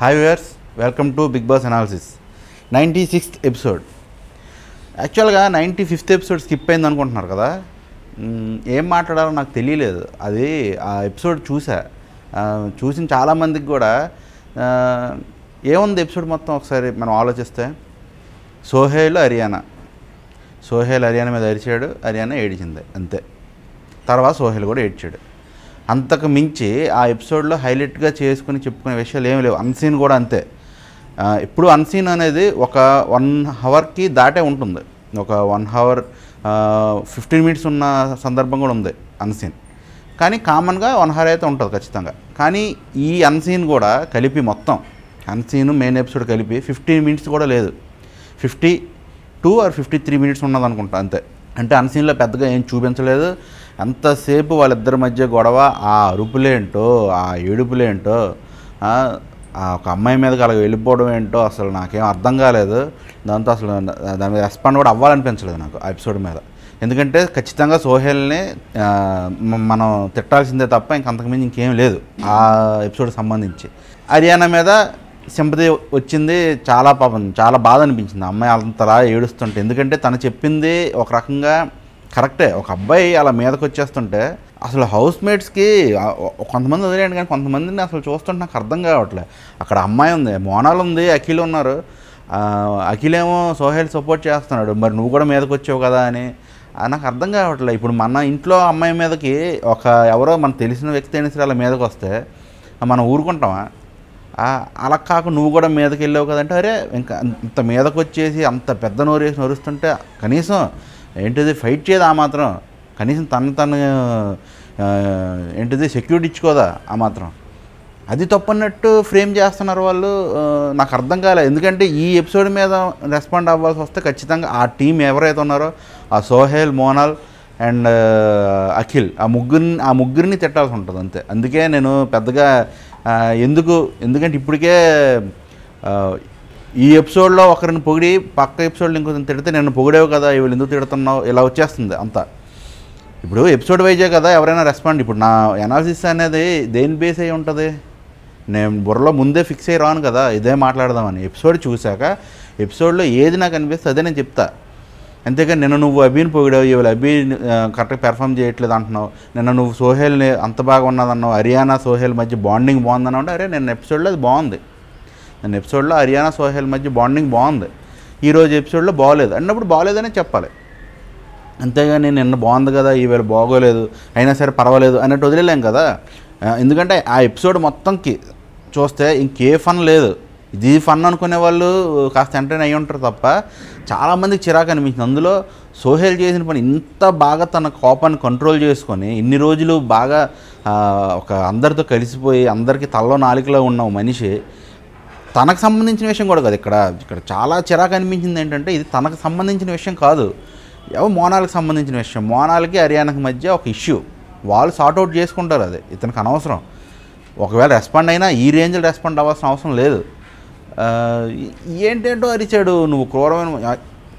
Hi viewers welcome to Big Boss analysis ninety sixth episode యాక్చువల్గా ninety fifth episode skip అయింది అనుకుంటున్నారు కదా ఏం మాట్లాడాలో నాకు తెలియలేదు అది ఆ ఎపిసోడ్ చూసా చూసిన చాలామందికి కూడా ఏముంది ఎపిసోడ్ మొత్తం ఒకసారి మనం ఆలోచిస్తే సోహేల్ హర్యానా సోహేల్ హర్యానా మీద అరిచాడు హర్యానా ఏడిచింది అంతే తర్వాత సోహేల్ కూడా ఏడ్చాడు అంతకు మించి ఆ ఎపిసోడ్లో హైలైట్గా చేసుకుని చెప్పుకునే విషయాలు ఏమి లేవు అన్సీన్ కూడా అంతే ఇప్పుడు అన్సీన్ అనేది ఒక వన్ హవర్కి దాటే ఉంటుంది ఒక వన్ హవర్ ఫిఫ్టీన్ మినిట్స్ ఉన్న సందర్భం కూడా ఉంది అన్సీన్ కానీ కామన్గా వన్ హవర్ అయితే ఉంటుంది ఖచ్చితంగా కానీ ఈ అన్సీన్ కూడా కలిపి మొత్తం అన్సీన్ మెయిన్ ఎపిసోడ్ కలిపి ఫిఫ్టీన్ మినిట్స్ కూడా లేదు fifty two or fifty three minutes ఉన్నది అనుకుంటా అంతే అంటే అన్సీన్లో పెద్దగా ఏం చూపించలేదు ఎంతసేపు వాళ్ళిద్దరి మధ్య గొడవ ఆ అరుపులేంటో ఆ ఏడుపులేంటో ఒక అమ్మాయి మీదకి అలా వెళ్ళిపోవడం ఏంటో అసలు నాకేం అర్థం కాలేదు దాంతో అసలు దాని మీద రెస్పాండ్ కూడా అవ్వాలనిపించలేదు నాకు ఆ ఎపిసోడ్ మీద ఎందుకంటే ఖచ్చితంగా సోహెల్ని మనం తిట్టాల్సిందే తప్ప ఇంకంతకుమంది ఇంకేం లేదు ఆ ఎపిసోడ్ సంబంధించి హర్యానా మీద సింపతి వచ్చింది చాలా పాపం చాలా బాధ అనిపించింది అమ్మాయి అంతలా ఏడుస్తుంటే ఎందుకంటే తను చెప్పింది ఒక రకంగా కరెక్టే ఒక అబ్బాయి అలా మీదకి వచ్చేస్తుంటే అసలు హౌస్ మేట్స్కి కొంతమంది వదిలేయండి కానీ కొంతమందిని అసలు చూస్తుంటే నాకు అర్థం కావట్లే అక్కడ అమ్మాయి ఉంది మోనాలు ఉంది అఖిల్ ఉన్నారు అఖిలేమో సోహెల్ సపోర్ట్ చేస్తున్నాడు మరి నువ్వు కూడా మీదకి వచ్చావు కదా అని నాకు అర్థం కావట్లేదు ఇప్పుడు మన ఇంట్లో అమ్మాయి మీదకి ఒక ఎవరో మనకు తెలిసిన వ్యక్తి అయినా సరే అలా మీదకి వస్తే మనం ఊరుకుంటామా అలా కాక నువ్వు కూడా మీదకి వెళ్ళావు కదంటే అరే ఇంకా అంత మీదకి వచ్చేసి అంత పెద్ద నోరు వేసి నోరుస్తుంటే కనీసం ఏంటిది ఫైట్ చేయదు ఆ మాత్రం కనీసం తను తను ఏంటిది సెక్యూరిటీ ఇచ్చుకోదా ఆ మాత్రం అది తప్పన్నట్టు ఫ్రేమ్ చేస్తున్నారు వాళ్ళు నాకు అర్థం కాలేదు ఎందుకంటే ఈ ఎపిసోడ్ మీద రెస్పాండ్ అవ్వాల్సి వస్తే ఖచ్చితంగా ఆ టీం ఎవరైతే ఉన్నారో ఆ సోహేల్ మోనాల్ అండ్ అఖిల్ ఆ ముగ్గురిని ఆ ముగ్గురిని తిట్టాల్సి ఉంటుంది అంతే అందుకే నేను పెద్దగా ఎందుకు ఎందుకంటే ఇప్పటికే ఈ ఎపిసోడ్లో ఒకరిని పొగిడి పక్క ఎపిసోడ్ ఇంకొకరిని తిడితే నేను పొగిడేవు కదా వీళ్ళు ఎందుకు తిడుతున్నావు ఇలా వచ్చేస్తుంది అంతా ఇప్పుడు ఎపిసోడ్ వైజే కదా ఎవరైనా రెస్పాండ్ ఇప్పుడు నా ఎనాలిసిస్ అనేది దేని బేస్ అయి ఉంటుంది నేను బుర్రలో ముందే ఫిక్స్ అయ్యి రాను కదా ఇదే మాట్లాడదామని ఎపిసోడ్ చూశాక ఎపిసోడ్లో ఏది నాకు అనిపిస్తుంది అదే నేను చెప్తా అంతేకాని నిన్న నువ్వు అభిని పొగిడావు ఇవాళ అభి కరెక్ట్గా పెర్ఫామ్ చేయట్లేదు అంటున్నావు నిన్న నువ్వు సోహెల్ని అంత బాగా ఉన్నదన్నావు హర్యానా సోహెల్ మధ్య బాండింగ్ బాగుందన్నావు అంటే అరే నేను ఎపిసోడ్లో అది బాగుంది నేను ఎపిసోడ్లో హర్యానా సోహెల్ మధ్య బాండింగ్ బాగుంది ఈరోజు ఎపిసోడ్లో బాగోలేదు అన్నప్పుడు బాగోలేదనే చెప్పాలి అంతేగాని నిన్న బాగుంది కదా ఈవేళ బాగోలేదు అయినా సరే పర్వాలేదు అన్నట్టు వదిలేలేం కదా ఎందుకంటే ఆ ఎపిసోడ్ మొత్తంకి చూస్తే ఇంకే ఫన్ లేదు ఇది ఫన్ అనుకునే వాళ్ళు కాస్త ఎంటర్టైన్ అయ్యి ఉంటారు తప్ప చాలామందికి చిరాకు అనిపించింది అందులో సోహెల్ చేసిన పని ఇంత బాగా తన కోపాన్ని కంట్రోల్ చేసుకొని ఇన్ని రోజులు బాగా ఒక అందరితో కలిసిపోయి అందరికీ తల్లో నాలికలో ఉన్న మనిషి తనకు సంబంధించిన విషయం కూడా కాదు ఇక్కడ ఇక్కడ చాలా చిరాకు అనిపించింది ఏంటంటే ఇది తనకు సంబంధించిన విషయం కాదు ఏవో మోనాలకు సంబంధించిన విషయం మోనాలకి హర్యానాకి మధ్య ఒక ఇష్యూ వాళ్ళు సార్ట్అవుట్ చేసుకుంటారు అది ఇతనికి అనవసరం ఒకవేళ రెస్పాండ్ అయినా ఈ రేంజ్లో రెస్పాండ్ అవ్వాల్సిన అవసరం లేదు ఏంటేంటో అరిచాడు నువ్వు క్రూరమైన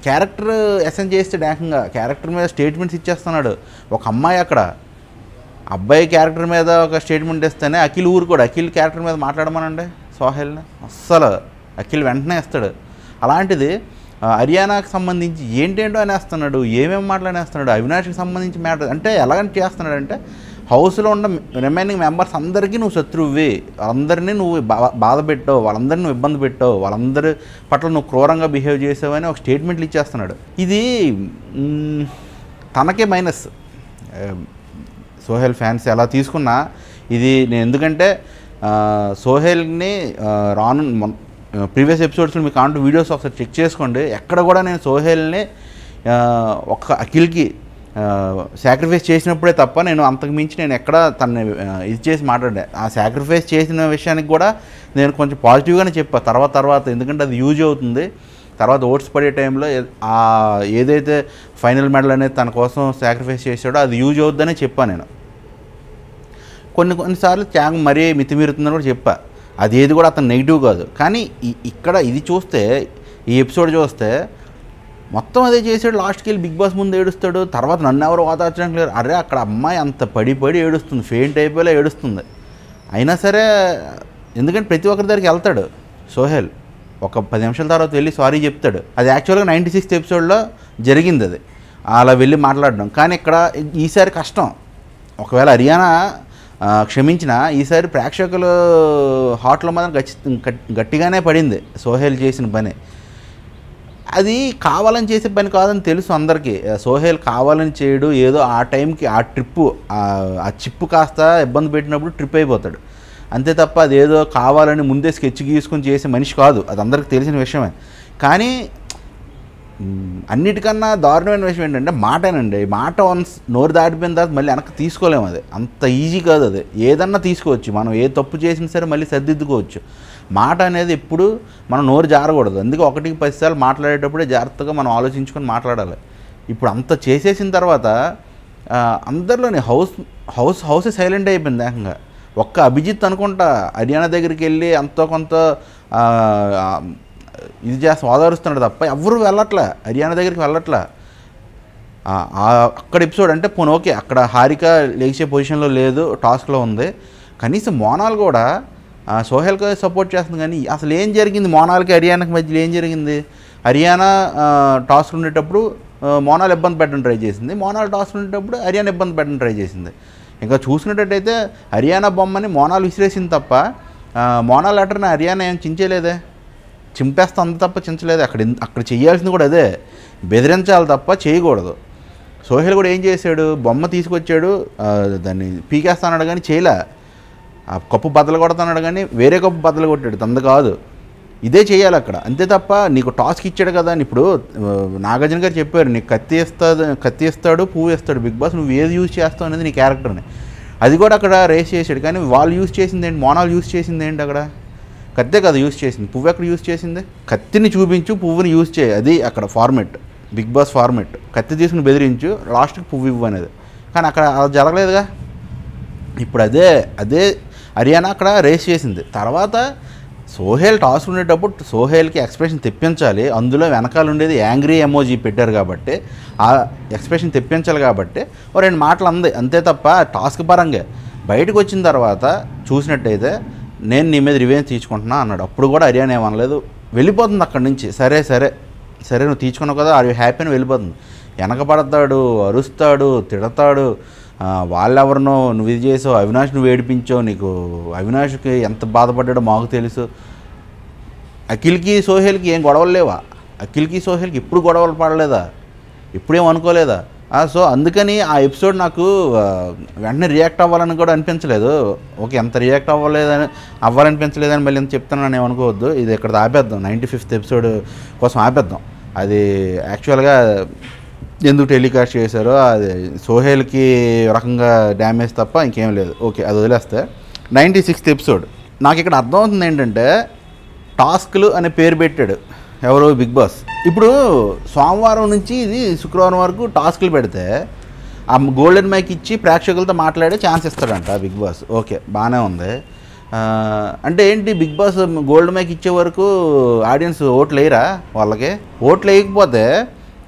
క్యారెక్టర్ ఎసెన్ చేస్తే ఏకంగా క్యారెక్టర్ మీద స్టేట్మెంట్స్ ఇచ్చేస్తున్నాడు ఒక అమ్మాయి అక్కడ అబ్బాయి క్యారెక్టర్ మీద ఒక స్టేట్మెంట్ ఇస్తేనే అఖిల్ ఊరు కూడా అఖిల్ క్యారెక్టర్ మీద మాట్లాడమనండి సోహెల్ని అస్సలు అఖిల్ వెంటనే వేస్తాడు అలాంటిది హర్యానాకు సంబంధించి ఏంటేంటో అనేస్తున్నాడు ఏమేమి మాట్లాడేస్తున్నాడు అవినాష్కి సంబంధించి మ్యాటర్ అంటే ఎలాగంటే చేస్తున్నాడంటే హౌస్లో ఉన్న రిమైనింగ్ మెంబర్స్ అందరికీ నువ్వు శత్రువువి అందరినీ నువ్వు బాధ పెట్టావు వాళ్ళందరినీ నువ్వు ఇబ్బంది పెట్టావు వాళ్ళందరి పట్ల నువ్వు క్రూరంగా బిహేవ్ చేసావని ఒక స్టేట్మెంట్లు ఇచ్చేస్తున్నాడు ఇది తనకే మైనస్ సోహెల్ ఫ్యాన్స్ ఎలా తీసుకున్నా ఇది నేను ఎందుకంటే సోహెల్ని రాను ప్రీవియస్ ఎపిసోడ్స్లో మీకు కాంటూ వీడియోస్ ఒకసారి చెక్ చేసుకోండి ఎక్కడ కూడా నేను సోహెల్ని ఒక అఖిల్కి సాక్రిఫైస్ చేసినప్పుడే తప్ప నేను అంతకు మించి నేను ఎక్కడ తనని ఇది చేసి మాట్లాడే ఆ సాక్రిఫైస్ చేసిన విషయానికి కూడా నేను కొంచెం పాజిటివ్గానే చెప్పాను తర్వాత తర్వాత ఎందుకంటే అది యూజ్ అవుతుంది తర్వాత ఓట్స్ పడే టైంలో ఏదైతే ఫైనల్ మెడల్ అనేది తన కోసం సాక్రిఫైస్ చేసాడో అది యూజ్ అవుద్దని చెప్పాను నేను కొన్ని కొన్నిసార్లు త్యాగం మరీ మితిమీరుతుందని కూడా చెప్పా అది ఏది కూడా అతను నెగిటివ్ కాదు కానీ ఇక్కడ ఇది చూస్తే ఈ ఎపిసోడ్ చూస్తే మొత్తం అదే చేసాడు లాస్ట్కి వెళ్ళి బిగ్ బాస్ ముందు ఏడుస్తాడు తర్వాత నన్ను ఎవరు వాతావరణం లేరు అరే అక్కడ అమ్మాయి అంత పడి పడి ఏడుస్తుంది ఫెయింట్ అయిపోయేలా ఏడుస్తుంది అయినా సరే ఎందుకంటే ప్రతి ఒక్కరి దగ్గరికి వెళ్తాడు సోహెల్ ఒక పది నిమిషాల తర్వాత వెళ్ళి సారీ చెప్తాడు అది యాక్చువల్గా నైంటీ సిక్స్త్ ఎపిసోడ్లో జరిగింది అది అలా వెళ్ళి మాట్లాడడం కానీ ఇక్కడ ఈసారి కష్టం ఒకవేళ హర్యానా క్షమించిన ఈసారి ప్రేక్షకులు హాట్లో మాత్రం గచ్చి గట్టిగానే పడింది సోహేల్ చేసిన పని అది కావాలని చేసే పని కాదని తెలుసు అందరికీ సోహేల్ కావాలని చేయడు ఏదో ఆ టైంకి ఆ ట్రిప్పు ఆ చిప్పు కాస్త ఇబ్బంది పెట్టినప్పుడు ట్రిప్ అయిపోతాడు అంతే తప్ప అదేదో కావాలని ముందే స్కెచ్ గీసుకొని చేసే మనిషి కాదు అది అందరికి తెలిసిన విషయమే కానీ అన్నిటికన్నా దారుణమైన విషయం ఏంటంటే మాటేనండి మాట వన్స్ నోరు దాటిపోయిన తర్వాత మళ్ళీ వెనక్కి తీసుకోలేము అది అంత ఈజీ కాదు అది ఏదన్నా తీసుకోవచ్చు మనం ఏ తప్పు చేసినా సరే మళ్ళీ సర్దిద్దుకోవచ్చు మాట అనేది ఎప్పుడు మనం నోరు జారకూడదు అందుకే ఒకటికి పది సార్లు మాట్లాడేటప్పుడే జాగ్రత్తగా మనం ఆలోచించుకొని మాట్లాడాలి ఇప్పుడు అంత చేసేసిన తర్వాత అందరిలోనే హౌస్ హౌస్ హౌస్ సైలెంట్ అయిపోయింది ఏకంగా ఒక్క అభిజిత్ అనుకుంటా హర్యానా దగ్గరికి వెళ్ళి అంతో కొంత ఇది చేస్తాం ఆధారుస్తున్నాడు తప్ప ఎవరు వెళ్ళట్లే హర్యానా దగ్గరికి వెళ్ళట్లే అక్కడ ఎపిసోడ్ అంటే పోను ఓకే అక్కడ హారిక లేచే పొజిషన్లో లేదు టాస్క్లో ఉంది కనీసం మోనాల్ కూడా సోహెల్కి సపోర్ట్ చేస్తుంది కానీ అసలు ఏం జరిగింది మోనాల్కి హర్యానాకి మధ్యలో ఏం జరిగింది హర్యానా టాస్క్ ఉండేటప్పుడు మోనాల్ ఇబ్బంది పెట్టడం ట్రై చేసింది మోనాల్ టాస్క్ ఉండేటప్పుడు హర్యానా ఇబ్బంది పెట్టడం ట్రై చేసింది ఇంకా చూసినట్టయితే హర్యానా బొమ్మని మోనాల్ విసిరేసింది తప్ప మోనాల్ లెటర్ని హర్యానా ఏం చించేలేదే చింపేస్తే అంత తప్ప చించలేదు అక్కడ అక్కడ చేయాల్సింది కూడా అదే బెదిరించాలి తప్ప చేయకూడదు సోహెల్ కూడా ఏం చేశాడు బొమ్మ తీసుకొచ్చాడు దాన్ని పీకేస్తానడు కానీ చేయలే ఆ కప్పు బద్దలు కొడతానడు కానీ వేరే కప్పు బద్దలు కొట్టాడు తంద కాదు ఇదే చేయాలి అక్కడ అంతే తప్ప నీకు టాస్క్ ఇచ్చాడు కదా అని ఇప్పుడు నాగార్జున గారు చెప్పారు నీకు కత్తి ఇస్తాడు కత్తి ఇస్తాడు పువ్వు ఇస్తాడు బిగ్ బాస్ నువ్వు ఏది యూజ్ చేస్తావు అనేది నీ క్యారెక్టర్ని అది కూడా అక్కడ రేస్ చేశాడు కానీ వాళ్ళు యూజ్ చేసింది ఏంటి మోనాలు యూజ్ చేసింది ఏంటి అక్కడ కత్తి కదా యూజ్ చేసింది పువ్వు ఎక్కడ యూజ్ చేసింది కత్తిని చూపించు పువ్వుని యూజ్ చేయి అది అక్కడ ఫార్మెట్ బిగ్ బాస్ ఫార్మెట్ కత్తి తీసుకుని బెదిరించు లాస్ట్కి పువ్వు ఇవ్వు అనేది కానీ అక్కడ అది జరగలేదుగా ఇప్పుడు అదే అదే హర్యానా అక్కడ రేస్ చేసింది తర్వాత సోహేల్ టాస్ ఉండేటప్పుడు సోహేల్కి ఎక్స్ప్రెషన్ తెప్పించాలి అందులో వెనకాల ఉండేది యాంగ్రీ ఎమోజీ పెట్టారు కాబట్టి ఆ ఎక్స్ప్రెషన్ తెప్పించాలి కాబట్టి ఓ రెండు మాటలు అంది అంతే తప్ప టాస్క్ పరంగా బయటకు వచ్చిన తర్వాత చూసినట్టయితే నేను నీ మీద రివేంజ్ తీసుకుంటున్నా అన్నాడు అప్పుడు కూడా అరియాన్ ఏమనలేదు వెళ్ళిపోతుంది అక్కడి నుంచి సరే సరే సరే నువ్వు తీసుకున్నావు కదా అది హ్యాపీ అని వెళ్ళిపోతుంది వెనకపడతాడు అరుస్తాడు తిడతాడు వాళ్ళెవరినో నువ్వు ఇది చేసావు అవినాష్ నువ్వు ఏడిపించావు నీకు అవినాష్కి ఎంత బాధపడ్డాడో మాకు తెలుసు అఖిల్కి సోహెల్కి ఏం గొడవలు లేవా అఖిల్కి సోహెల్కి ఇప్పుడు గొడవలు పడలేదా ఇప్పుడేం అనుకోలేదా సో అందుకని ఆ ఎపిసోడ్ నాకు వెంటనే రియాక్ట్ అవ్వాలని కూడా అనిపించలేదు ఓకే ఎంత రియాక్ట్ అవ్వలేదని అవ్వాలనిపించలేదని మళ్ళీ ఎంత చెప్తున్నాను నేను అనుకోవద్దు ఇది ఇక్కడ ఆపేద్దాం నైంటీ ఫిఫ్త్ ఎపిసోడ్ కోసం ఆపేద్దాం అది యాక్చువల్గా ఎందుకు టెలికాస్ట్ చేశారో అది సోహేల్కి రకంగా డ్యామేజ్ తప్ప ఇంకేం లేదు ఓకే అది వదిలేస్తే నైంటీ సిక్స్త్ ఎపిసోడ్ నాకు ఇక్కడ అర్థమవుతుంది ఏంటంటే టాస్క్లు అనే పేరు పెట్టాడు ఎవరు బిగ్ బాస్ ఇప్పుడు సోమవారం నుంచి ఇది శుక్రవారం వరకు టాస్క్లు పెడితే ఆ గోల్డెన్ మైక్ ఇచ్చి ప్రేక్షకులతో మాట్లాడే ఛాన్స్ ఇస్తాడంట బిగ్ బాస్ ఓకే బాగానే ఉంది అంటే ఏంటి బిగ్ బాస్ గోల్డ్ మైక్ ఇచ్చే వరకు ఆడియన్స్ ఓట్లు వేయరా వాళ్ళకి ఓట్లు వేయకపోతే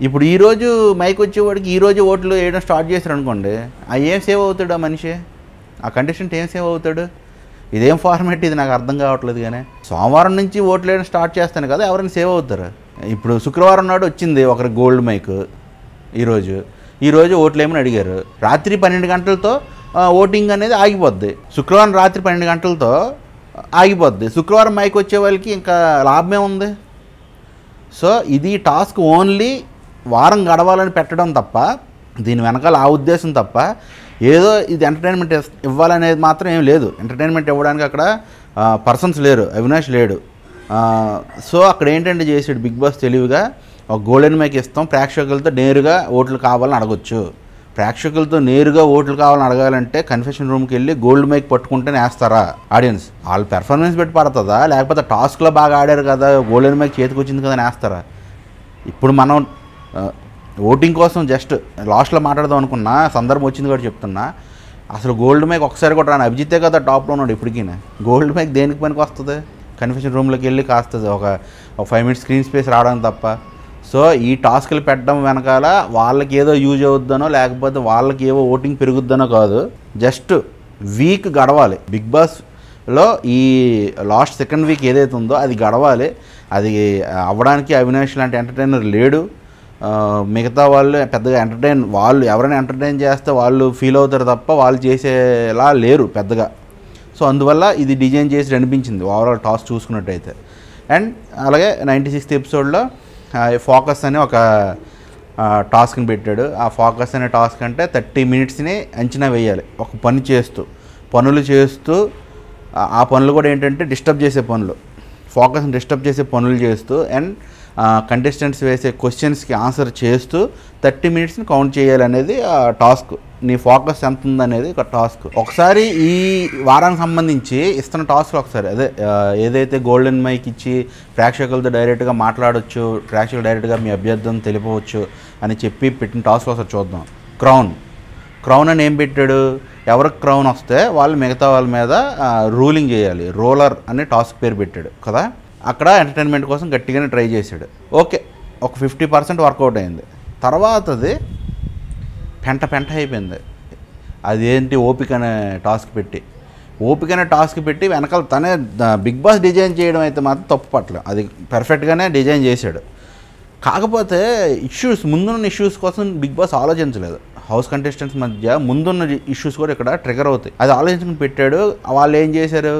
ఇప్పుడు ఈరోజు మైక్ వచ్చేవాడికి ఈరోజు ఓట్లు వేయడం స్టార్ట్ చేశారు అనుకోండి ఆ ఏం సేవ్ అవుతాడు ఆ మనిషి ఆ కంటెస్టెంట్ ఏం సేవ్ అవుతాడు ఇదేం ఫార్మేట్ ఇది నాకు అర్థం కావట్లేదు కానీ సోమవారం నుంచి ఓట్లేయడం స్టార్ట్ చేస్తాను కదా ఎవరైనా సేవ్ అవుతారు ఇప్పుడు శుక్రవారం నాడు వచ్చింది ఒకరు గోల్డ్ మైక్ ఈరోజు ఈరోజు ఓట్లేమని అడిగారు రాత్రి పన్నెండు గంటలతో ఓటింగ్ అనేది ఆగిపోద్ది శుక్రవారం రాత్రి పన్నెండు గంటలతో ఆగిపోద్ది శుక్రవారం మైక్ వచ్చే వాళ్ళకి ఇంకా లాభమే ఉంది సో ఇది టాస్క్ ఓన్లీ వారం గడవాలని పెట్టడం తప్ప దీని వెనకాల ఆ ఉద్దేశం తప్ప ఏదో ఇది ఎంటర్టైన్మెంట్ ఇవ్వాలనేది మాత్రం ఏం లేదు ఎంటర్టైన్మెంట్ ఇవ్వడానికి అక్కడ పర్సన్స్ లేరు అవినాష్ లేడు సో అక్కడ ఏంటంటే చేసాడు బిగ్ బాస్ తెలివిగా ఒక గోల్డెన్ మైక్ ఇస్తాం ప్రేక్షకులతో నేరుగా ఓట్లు కావాలని అడగొచ్చు ప్రేక్షకులతో నేరుగా ఓట్లు కావాలని అడగాలంటే కన్ఫెషన్ రూమ్కి వెళ్ళి గోల్డ్ మైక్ పట్టుకుంటేనే వేస్తారా ఆడియన్స్ వాళ్ళు పెర్ఫార్మెన్స్ పెట్టి పడుతుందా లేకపోతే టాస్క్లో బాగా ఆడారు కదా గోల్డెన్ మైక్ చేతికి వచ్చింది కదా వేస్తారా ఇప్పుడు మనం ఓటింగ్ కోసం జస్ట్ లాస్ట్లో మాట్లాడదాం అనుకున్నా సందర్భం వచ్చింది కూడా చెప్తున్నా అసలు గోల్డ్ మేక్ ఒకసారి కూడా రాను అభిజితే కదా టాప్లో ఉన్నాడు ఇప్పటికీ గోల్డ్ మేక్ దేనికి పనికి వస్తుంది కన్ఫ్యూషన్ రూమ్లోకి వెళ్ళి కాస్తుంది ఒక ఒక ఫైవ్ మినిట్స్ స్క్రీన్ స్పేస్ రావడం తప్ప సో ఈ టాస్క్లు పెట్టడం వెనకాల వాళ్ళకి ఏదో యూజ్ అవుద్దనో లేకపోతే వాళ్ళకి ఏవో ఓటింగ్ పెరుగుద్దనో కాదు జస్ట్ వీక్ గడవాలి బిగ్ బాస్ లో ఈ లాస్ట్ సెకండ్ వీక్ ఏదైతే ఉందో అది గడవాలి అది అవ్వడానికి అవినాష్ లాంటి ఎంటర్టైనర్ లేడు మిగతా వాళ్ళు పెద్దగా ఎంటర్టైన్ వాళ్ళు ఎవరైనా ఎంటర్టైన్ చేస్తే వాళ్ళు ఫీల్ అవుతారు తప్ప వాళ్ళు చేసేలా లేరు పెద్దగా సో అందువల్ల ఇది డిజైన్ చేసి అనిపించింది ఓవరాల్ టాస్ చూసుకున్నట్టయితే అండ్ అలాగే నైంటీ సిక్స్త్ ఎపిసోడ్లో ఫోకస్ అనే ఒక టాస్క్ని పెట్టాడు ఆ ఫోకస్ అనే టాస్క్ అంటే థర్టీ మినిట్స్ని అంచనా వేయాలి ఒక పని చేస్తూ పనులు చేస్తూ ఆ పనులు కూడా ఏంటంటే డిస్టర్బ్ చేసే పనులు ఫోకస్ని డిస్టర్బ్ చేసే పనులు చేస్తూ అండ్ కంటెస్టెంట్స్ వేసే క్వశ్చన్స్కి ఆన్సర్ చేస్తూ థర్టీ మినిట్స్ని కౌంట్ చేయాలనేది ఆ టాస్క్ నీ ఫోకస్ ఎంత ఉందనేది ఒక టాస్క్ ఒకసారి ఈ వారానికి సంబంధించి ఇస్తున్న టాస్క్ ఒకసారి అదే ఏదైతే గోల్డెన్ మైక్ ఇచ్చి ప్రేక్షకులతో డైరెక్ట్గా మాట్లాడవచ్చు ప్రేక్షకులు డైరెక్ట్గా మీ అభ్యర్థం తెలిపవచ్చు అని చెప్పి పెట్టిన టాస్క్ ఒకసారి చూద్దాం క్రౌన్ క్రౌన్ అని ఏం పెట్టాడు ఎవరికి క్రౌన్ వస్తే వాళ్ళు మిగతా వాళ్ళ మీద రూలింగ్ చేయాలి రోలర్ అనే టాస్క్ పేరు పెట్టాడు కదా అక్కడ ఎంటర్టైన్మెంట్ కోసం గట్టిగానే ట్రై చేశాడు ఓకే ఒక ఫిఫ్టీ పర్సెంట్ వర్కౌట్ అయింది తర్వాతది పెంట పెంట అయిపోయింది అదేంటి ఓపిక అనే టాస్క్ పెట్టి ఓపిక అనే టాస్క్ పెట్టి వెనకాల తనే బిగ్ బాస్ డిజైన్ చేయడం అయితే మాత్రం తప్పు పట్టలేదు అది పర్ఫెక్ట్గానే డిజైన్ చేశాడు కాకపోతే ఇష్యూస్ ముందున్న ఇష్యూస్ కోసం బిగ్ బాస్ ఆలోచించలేదు హౌస్ కంటెస్టెంట్స్ మధ్య ముందున్న ఇష్యూస్ కూడా ఇక్కడ ట్రిగర్ అవుతాయి అది ఆలోచించుకుని పెట్టాడు వాళ్ళు ఏం చేశారు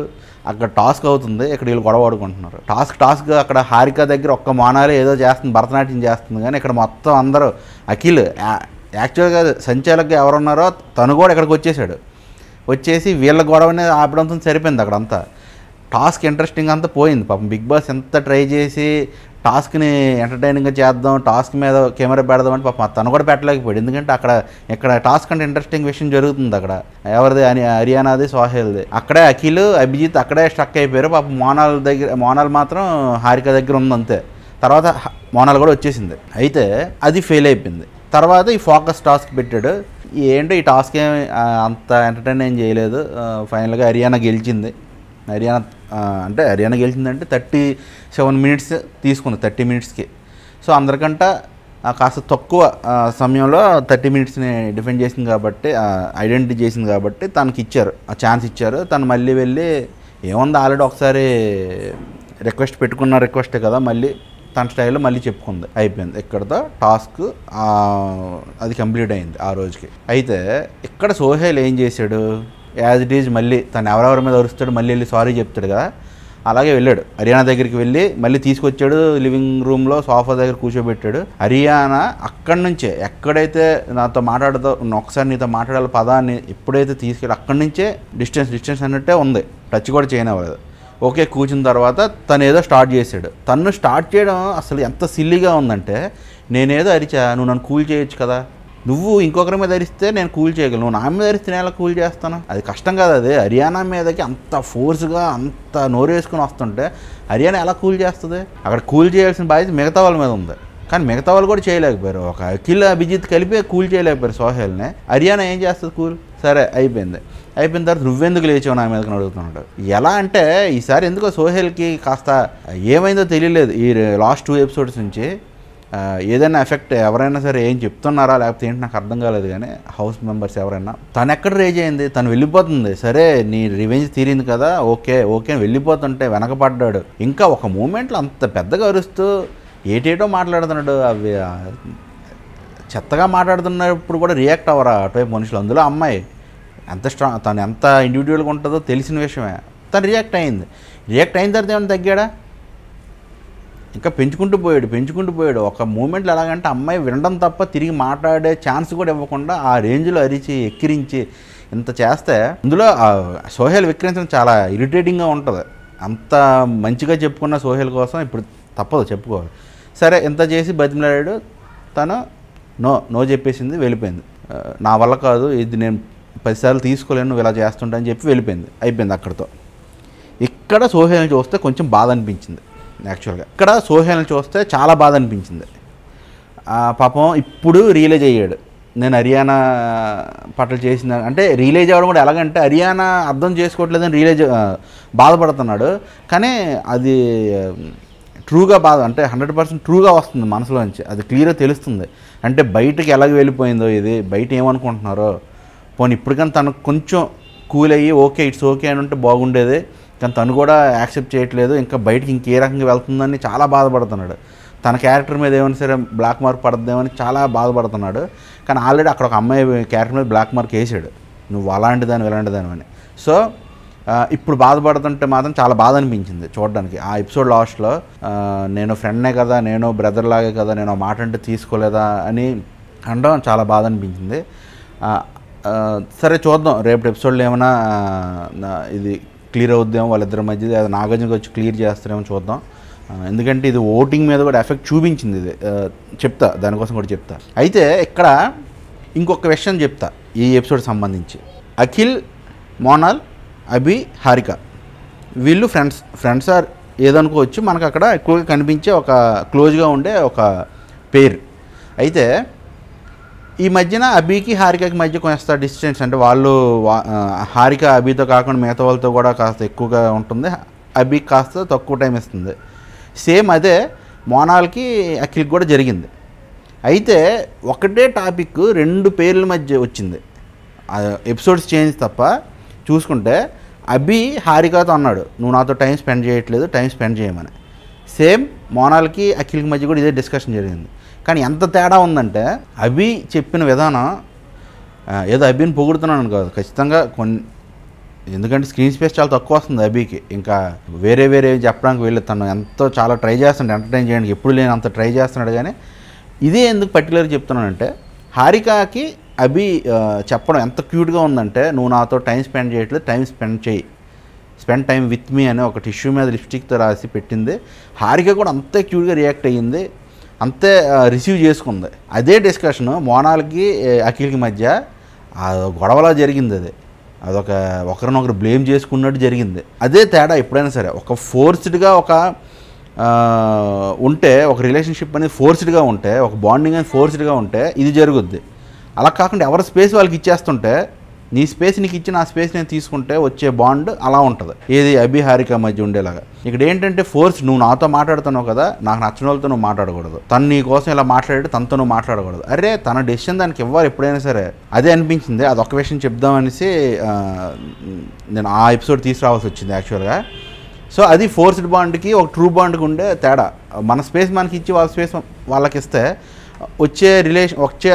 అక్కడ టాస్క్ అవుతుంది ఇక్కడ వీళ్ళు గొడవ పడుకుంటున్నారు టాస్క్ టాస్క్ అక్కడ హారిక దగ్గర ఒక్క మానాలే ఏదో చేస్తుంది భరతనాట్యం చేస్తుంది కానీ ఇక్కడ మొత్తం అందరూ అఖిల్ యాక్చువల్గా ఎవరు ఉన్నారో తను కూడా ఇక్కడికి వచ్చేసాడు వచ్చేసి వీళ్ళ గొడవనే ఆపడంతో సరిపోయింది అక్కడంతా టాస్క్ ఇంట్రెస్టింగ్ అంతా పోయింది పాపం బిగ్ బాస్ ఎంత ట్రై చేసి టాస్క్ని ఎంటర్టైనింగ్గా చేద్దాం టాస్క్ మీద కెమెరా పెడదాం అంటే పాప తను కూడా పెట్టలేకపోయాడు ఎందుకంటే అక్కడ ఇక్కడ టాస్క్ అంటే ఇంట్రెస్టింగ్ విషయం జరుగుతుంది అక్కడ ఎవరిది అని హర్యానాది సోహెల్ది అక్కడే అఖిల్ అభిజిత్ అక్కడే స్ట్రక్ అయిపోయారు పాప మోనాల్ దగ్గర మోనాల్ మాత్రం హారిక దగ్గర ఉంది అంతే తర్వాత మోనాల్ కూడా వచ్చేసింది అయితే అది ఫెయిల్ అయిపోయింది తర్వాత ఈ ఫోకస్ టాస్క్ పెట్టాడు ఏంటో ఈ టాస్క్ ఏం అంత ఎంటర్టైన్ ఏం చేయలేదు ఫైనల్గా హర్యానా గెలిచింది హర్యానా అంటే హర్యానా గెలిచిందంటే థర్టీ సెవెన్ మినిట్స్ తీసుకుంది థర్టీ మినిట్స్కి సో అందరికంట కాస్త తక్కువ సమయంలో థర్టీ మినిట్స్ని డిఫెండ్ చేసింది కాబట్టి ఐడెంటిటీ చేసింది కాబట్టి తనకి ఇచ్చారు ఆ ఛాన్స్ ఇచ్చారు తను మళ్ళీ వెళ్ళి ఏముంది ఆల్రెడీ ఒకసారి రిక్వెస్ట్ పెట్టుకున్న రిక్వెస్టే కదా మళ్ళీ తన స్టైల్లో మళ్ళీ చెప్పుకుంది అయిపోయింది ఇక్కడతో టాస్క్ అది కంప్లీట్ అయింది ఆ రోజుకి అయితే ఇక్కడ సోహేల్ ఏం చేశాడు యాజ్ ఇట్ ఈజ్ మళ్ళీ తను ఎవరెవరి మీద అరుస్తాడు మళ్ళీ వెళ్ళి సారీ చెప్తాడు కదా అలాగే వెళ్ళాడు హర్యానా దగ్గరికి వెళ్ళి మళ్ళీ తీసుకొచ్చాడు లివింగ్ రూమ్లో సోఫా దగ్గర కూర్చోబెట్టాడు హర్యానా అక్కడి నుంచే ఎక్కడైతే నాతో మాట్లాడదో ఒకసారి నీతో మాట్లాడాలి పదాన్ని ఎప్పుడైతే తీసుకెళ్ళి అక్కడి నుంచే డిస్టెన్స్ డిస్టెన్స్ అన్నట్టే ఉంది టచ్ కూడా చేయనివ్వలేదు ఓకే కూర్చున్న తర్వాత తను ఏదో స్టార్ట్ చేశాడు తను స్టార్ట్ చేయడం అసలు ఎంత సిల్లీగా ఉందంటే నేనేదో అరిచా నువ్వు నన్ను కూల్ చేయొచ్చు కదా నువ్వు ఇంకొకరి మీద ధరిస్తే నేను కూల్ చేయగలను నా మీద ధరిస్తే నేను ఎలా కూల్ చేస్తాను అది కష్టం కాదు అది హర్యానా మీదకి అంత ఫోర్స్గా అంత నోరేసుకుని వస్తుంటే హర్యానా ఎలా కూల్ చేస్తుంది అక్కడ కూల్ చేయాల్సిన బాధ్యత మిగతా వాళ్ళ మీద ఉంది కానీ మిగతా వాళ్ళు కూడా చేయలేకపోయారు ఒక అఖిల్ అభిజిత్ కలిపి కూల్ చేయలేకపోయారు సోహెల్ని హర్యానా ఏం చేస్తుంది కూల్ సరే అయిపోయింది అయిపోయిన తర్వాత నువ్వెందుకు లేచావు నా మీదకి అడుగుతున్నాడు ఎలా అంటే ఈసారి ఎందుకో సోహెల్కి కాస్త ఏమైందో తెలియలేదు ఈ లాస్ట్ టూ ఎపిసోడ్స్ నుంచి ఏదైనా ఎఫెక్ట్ ఎవరైనా సరే ఏం చెప్తున్నారా లేకపోతే ఏంటి నాకు అర్థం కాలేదు కానీ హౌస్ మెంబర్స్ ఎవరైనా తను ఎక్కడ రేజ్ అయింది తను వెళ్ళిపోతుంది సరే నీ రివెంజ్ తీరింది కదా ఓకే ఓకే వెళ్ళిపోతుంటే వెనకపడ్డాడు ఇంకా ఒక మూమెంట్లో అంత పెద్దగా అరుస్తూ ఏటేటో మాట్లాడుతున్నాడు అవి చెత్తగా మాట్లాడుతున్నప్పుడు కూడా రియాక్ట్ అవ్వరా అటువైపు మనుషులు అందులో అమ్మాయి ఎంత స్ట్రాంగ్ తను ఎంత ఇండివిజువల్గా ఉంటుందో తెలిసిన విషయమే తను రియాక్ట్ అయింది రియాక్ట్ అయిన తర్వాత ఏమైనా తగ్గాడా ఇంకా పెంచుకుంటూ పోయాడు పెంచుకుంటూ పోయాడు ఒక మూమెంట్లో ఎలాగంటే అమ్మాయి వినడం తప్ప తిరిగి మాట్లాడే ఛాన్స్ కూడా ఇవ్వకుండా ఆ రేంజ్లో అరిచి ఎక్కిరించి ఇంత చేస్తే అందులో సోహెల్ విక్రయించడం చాలా ఇరిటేటింగ్గా ఉంటుంది అంత మంచిగా చెప్పుకున్న సోహెల్ కోసం ఇప్పుడు తప్పదు చెప్పుకోవాలి సరే ఇంత చేసి బతిమలాడాడు తను నో నో చెప్పేసింది వెళ్ళిపోయింది నా వల్ల కాదు ఇది నేను పదిసార్లు తీసుకోలేను నువ్వు ఇలా చేస్తుంటా అని చెప్పి వెళ్ళిపోయింది అయిపోయింది అక్కడితో ఇక్కడ సోహెల్ని చూస్తే కొంచెం బాధ అనిపించింది యాక్చువల్గా ఇక్కడ సోహేల్ని చూస్తే చాలా బాధ అనిపించింది పాపం ఇప్పుడు రియలైజ్ అయ్యాడు నేను హర్యానా పట్ల చేసిన అంటే రియలైజ్ అవ్వడం కూడా ఎలాగంటే హర్యానా అర్థం చేసుకోవట్లేదని రియలైజ్ బాధపడుతున్నాడు కానీ అది ట్రూగా బాధ అంటే హండ్రెడ్ పర్సెంట్ ట్రూగా వస్తుంది మనసులో నుంచి అది క్లియర్గా తెలుస్తుంది అంటే బయటకి ఎలాగ వెళ్ళిపోయిందో ఇది బయట ఏమనుకుంటున్నారో పోనీ ఇప్పటికన్నా తనకు కొంచెం కూల్ అయ్యి ఓకే ఇట్స్ ఓకే అని ఉంటే బాగుండేది కానీ తను కూడా యాక్సెప్ట్ చేయట్లేదు ఇంకా బయటికి ఇంకే రకంగా వెళ్తుందని చాలా బాధపడుతున్నాడు తన క్యారెక్టర్ మీద ఏమైనా సరే బ్లాక్ మార్క్ పడద్దేమని చాలా బాధపడుతున్నాడు కానీ ఆల్రెడీ అక్కడ ఒక అమ్మాయి క్యారెక్టర్ మీద బ్లాక్ మార్క్ వేసాడు నువ్వు అలాంటిదాని ఇలాంటిదాని అని సో ఇప్పుడు బాధపడుతుంటే మాత్రం చాలా బాధ అనిపించింది చూడడానికి ఆ ఎపిసోడ్ లాస్ట్లో నేను ఫ్రెండ్నే కదా నేను బ్రదర్ లాగే కదా నేను మాట అంటే తీసుకోలేదా అని అనడం చాలా బాధ అనిపించింది సరే చూద్దాం రేపు ఎపిసోడ్లో ఏమైనా ఇది క్లియర్ అవుద్దాం వాళ్ళిద్దరి మధ్య అది నాగార్జునకి వచ్చి క్లియర్ చేస్తారేమో చూద్దాం ఎందుకంటే ఇది ఓటింగ్ మీద కూడా ఎఫెక్ట్ చూపించింది ఇది చెప్తా దానికోసం కూడా చెప్తా అయితే ఇక్కడ ఇంకొక విషయం చెప్తా ఈ ఎపిసోడ్ సంబంధించి అఖిల్ మోనాల్ అభి హారిక వీళ్ళు ఫ్రెండ్స్ ఫ్రెండ్స్ ఆర్ ఏదనుకోవచ్చు మనకు అక్కడ ఎక్కువగా కనిపించే ఒక క్లోజ్గా ఉండే ఒక పేరు అయితే ఈ మధ్యన అభికి హారికకి మధ్య కొంచెం డిస్టెన్స్ అంటే వాళ్ళు హారిక అభితో కాకుండా మిగతా వాళ్ళతో కూడా కాస్త ఎక్కువగా ఉంటుంది అభికి కాస్త తక్కువ టైం ఇస్తుంది సేమ్ అదే మోనాల్కి అఖిల్కి కూడా జరిగింది అయితే ఒకటే టాపిక్ రెండు పేర్ల మధ్య వచ్చింది ఎపిసోడ్స్ చేంజ్ తప్ప చూసుకుంటే అభి హారికతో అన్నాడు నువ్వు నాతో టైం స్పెండ్ చేయట్లేదు టైం స్పెండ్ చేయమని సేమ్ మోనాల్కి అఖిల్కి మధ్య కూడా ఇదే డిస్కషన్ జరిగింది కానీ ఎంత తేడా ఉందంటే అవి చెప్పిన విధానం ఏదో అభిని పొగుడుతున్నాను కాదు ఖచ్చితంగా కొన్ని ఎందుకంటే స్క్రీన్ స్పేస్ చాలా తక్కువ వస్తుంది అభికి ఇంకా వేరే వేరే చెప్పడానికి వెళ్ళి తను ఎంతో చాలా ట్రై చేస్తున్నాడు ఎంటర్టైన్ చేయడానికి ఎప్పుడు లేని అంత ట్రై చేస్తున్నాడు కానీ ఇదే ఎందుకు పర్టికులర్ చెప్తున్నానంటే హారికాకి అభి చెప్పడం ఎంత క్యూట్గా ఉందంటే నువ్వు నాతో టైం స్పెండ్ చేయట్లేదు టైం స్పెండ్ చేయి స్పెండ్ టైం విత్ మీ అని ఒక టిష్యూ మీద లిప్స్టిక్తో రాసి పెట్టింది హారిక కూడా అంతే క్యూట్గా రియాక్ట్ అయ్యింది అంతే రిసీవ్ చేసుకుంది అదే డిస్కషన్ మోనాల్కి అఖిల్కి మధ్య గొడవలా జరిగింది అది అదొక ఒకరినొకరు బ్లేమ్ చేసుకున్నట్టు జరిగింది అదే తేడా ఎప్పుడైనా సరే ఒక ఫోర్స్డ్గా ఒక ఉంటే ఒక రిలేషన్షిప్ అనేది ఫోర్స్డ్గా ఉంటే ఒక బాండింగ్ అనేది ఫోర్స్డ్గా ఉంటే ఇది జరుగుద్ది అలా కాకుండా ఎవరి స్పేస్ వాళ్ళకి ఇచ్చేస్తుంటే నీ స్పేస్ నీకు ఇచ్చి నా స్పేస్ నేను తీసుకుంటే వచ్చే బాండ్ అలా ఉంటుంది ఏది అభిహారిక మధ్య ఉండేలాగా ఇక్కడ ఏంటంటే ఫోర్స్ నువ్వు నాతో మాట్లాడుతున్నావు కదా నాకు నచ్చిన వాళ్ళతో నువ్వు మాట్లాడకూడదు తను నీ కోసం ఇలా మాట్లాడే తనతో నువ్వు మాట్లాడకూడదు అరే తన డెసిషన్ దానికి ఇవ్వాలి ఎప్పుడైనా సరే అదే అనిపించింది అది ఒక విషయం చెప్దామనేసి నేను ఆ ఎపిసోడ్ తీసుకురావాల్సి వచ్చింది యాక్చువల్గా సో అది ఫోర్స్డ్ బాండ్కి ఒక ట్రూ బాండ్కి ఉండే తేడా మన స్పేస్ మనకి ఇచ్చి వాళ్ళ స్పేస్ వాళ్ళకి ఇస్తే వచ్చే రిలేషన్ వచ్చే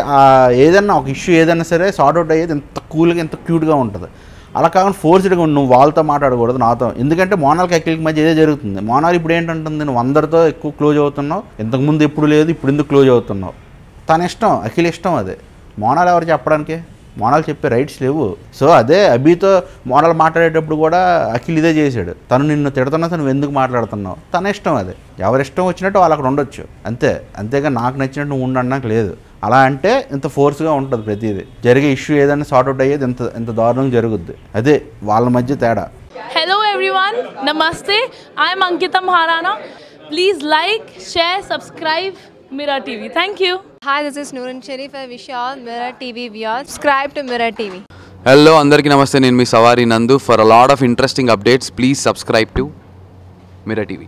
ఏదన్నా ఒక ఇష్యూ ఏదైనా సరే సార్ట్ అవుట్ అయ్యేది ఎంత కూల్గా ఎంత క్యూట్గా ఉంటుంది అలా కాకుండా ఫోర్స్డ్గా నువ్వు వాళ్ళతో మాట్లాడకూడదు నాతో ఎందుకంటే మోనాల్కి అఖిల్కి మధ్య ఏదో జరుగుతుంది మోనాల్ ఇప్పుడు ఏంటంటుంది నువ్వు అందరితో ఎక్కువ క్లోజ్ అవుతున్నావు ఇంతకుముందు ఎప్పుడు లేదు ఇప్పుడు ఎందుకు క్లోజ్ అవుతున్నావు తన ఇష్టం అఖిల్ ఇష్టం అదే మోనాల్ ఎవరు చెప్పడానికి మోనాలు చెప్పే రైట్స్ లేవు సో అదే అభితో మోనాల్ మాట్లాడేటప్పుడు కూడా అఖిల్ ఇదే చేశాడు తను నిన్ను తిడుతున్నా నువ్వు ఎందుకు మాట్లాడుతున్నావు తన ఇష్టం అది ఎవరి ఇష్టం వచ్చినట్టు వాళ్ళు అక్కడ ఉండొచ్చు అంతే అంతేగా నాకు నచ్చినట్టు నువ్వు ఉండడానికి లేదు అలా అంటే ఇంత ఫోర్స్గా ఉంటుంది ప్రతిదీ జరిగే ఇష్యూ ఏదైనా సార్ట్అవుట్ అయ్యేది ఇంత ఇంత దారుణం జరుగుద్ది అదే వాళ్ళ మధ్య తేడా హలో ఎవ్రీవన్ నమస్తే I'm Ankita Maharana please like share subscribe Mira TV. Thank you. Hi, this is Nooran Sharif. I wish you all Mira TV viewers. Subscribe to Mira TV. Hello అందరికీ నమస్తే నేను మీ Savari Nandu for a lot of interesting updates please subscribe to Mira TV